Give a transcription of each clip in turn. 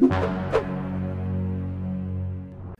you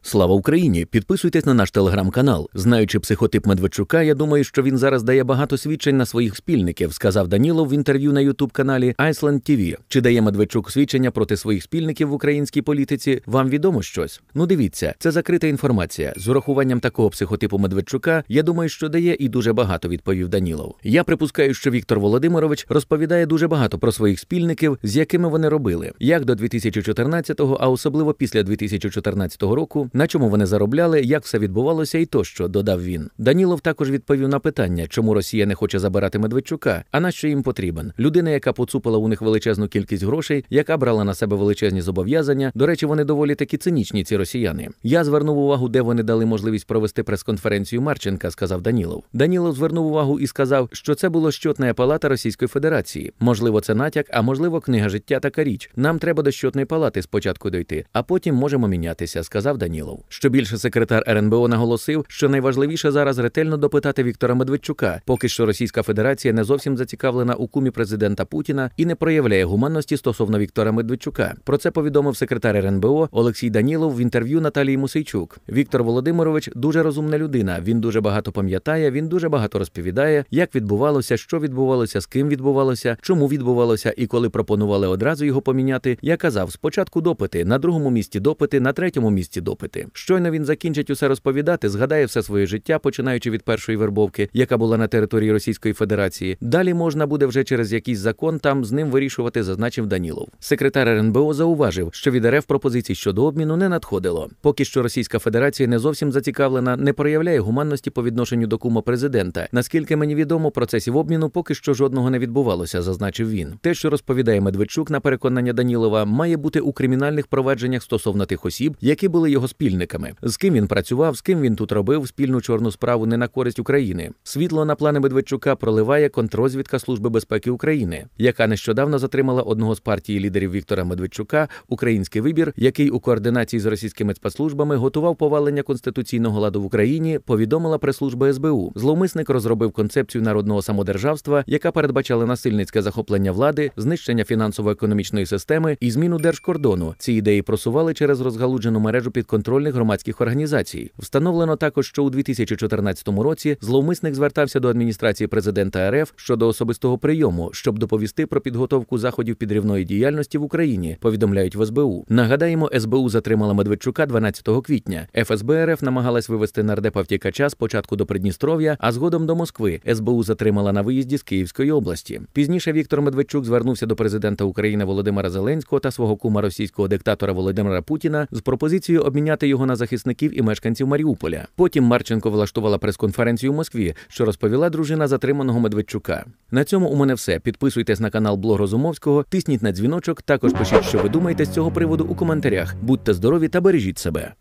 Слава Україні! Підписуйтесь на наш телеграм-канал. Знаючи психотип Медведчука, я думаю, що він зараз дає багато свідчень на своїх спільників, сказав Данілов в інтерв'ю на ютуб-каналі Iceland TV. Чи дає Медведчук свідчення проти своїх спільників в українській політиці? Вам відомо щось? Ну дивіться, це закрита інформація. З урахуванням такого психотипу Медведчука, я думаю, що дає і дуже багато, відповів Данілов. Я припускаю, що Віктор Володимирович розповідає дуже багато про своїх спільників, з якими вони робили, як до 2014-го, а особливо після 2014 року на чому вони заробляли, як все відбувалося, і тощо додав він. Данілов також відповів на питання, чому Росія не хоче забирати Медведчука, а на що їм потрібен. Людина, яка поцупила у них величезну кількість грошей, яка брала на себе величезні зобов'язання. До речі, вони доволі такі цинічні, ці росіяни. Я звернув увагу, де вони дали можливість провести прес-конференцію Марченка, сказав Данілов. Данілов звернув увагу і сказав, що це було щотна палата Російської Федерації. Можливо, це натяк, а можливо, книга життя така річ. Нам треба до щотної палати спочатку дойти, а потім можемо мінятися, сказав Данілов. Корнілов. Щобільше секретар РНБО наголосив, що найважливіше зараз ретельно допитати Віктора Медведчука, поки що Російська Федерація не зовсім зацікавлена у кумі президента Путіна і не проявляє гуманності стосовно Віктора Медведчука. Про це повідомив секретар РНБО Олексій Данілов в інтерв'ю Наталії Мусейчук. Віктор Володимирович дуже розумна людина. Він дуже багато пам'ятає, він дуже багато розповідає, як відбувалося, що відбувалося, з ким відбувалося, чому відбувалося і коли пропонували одразу його поміняти. Я казав спочатку допити на другому місці допити, на третьому місці допити робити. Щойно він закінчить усе розповідати, згадає все своє життя, починаючи від першої вербовки, яка була на території Російської Федерації. Далі можна буде вже через якийсь закон там з ним вирішувати, зазначив Данілов. Секретар РНБО зауважив, що від РФ пропозицій щодо обміну не надходило. Поки що Російська Федерація не зовсім зацікавлена, не проявляє гуманності по відношенню до кума президента. Наскільки мені відомо, процесів обміну поки що жодного не відбувалося, зазначив він. Те, що розповідає Медведчук на переконання Данілова, має бути у кримінальних провадженнях стосовно тих осіб, які були його спільниками, з ким він працював, з ким він тут робив спільну чорну справу не на користь України. Світло на плани Медведчука проливає контрозвідка Служби безпеки України, яка нещодавно затримала одного з партії лідерів Віктора Медведчука український вибір, який у координації з російськими спецслужбами готував повалення конституційного ладу в Україні. Повідомила прес-служба СБУ. Зловмисник розробив концепцію народного самодержавства, яка передбачала насильницьке захоплення влади, знищення фінансово-економічної системи і зміну держкордону. Ці ідеї просували через розгалуджену мережу під контр підконтрольних громадських організацій. Встановлено також, що у 2014 році зловмисник звертався до адміністрації президента РФ щодо особистого прийому, щоб доповісти про підготовку заходів підривної діяльності в Україні. Повідомляють в СБУ. Нагадаємо, СБУ затримала Медведчука 12 квітня. ФСБ РФ намагалась вивести нардепа втікача спочатку до Придністров'я, а згодом до Москви. СБУ затримала на виїзді з Київської області. Пізніше Віктор Медведчук звернувся до президента України Володимира Зеленського та свого кума російського диктатора Володимира Путіна з пропозицією обміняти зняти його на захисників і мешканців Маріуполя. Потім Марченко влаштувала прес-конференцію в Москві, що розповіла дружина затриманого Медведчука. На цьому у мене все. Підписуйтесь на канал Блог Розумовського, тисніть на дзвіночок. Також пишіть, що ви думаєте з цього приводу у коментарях. Будьте здорові та бережіть себе.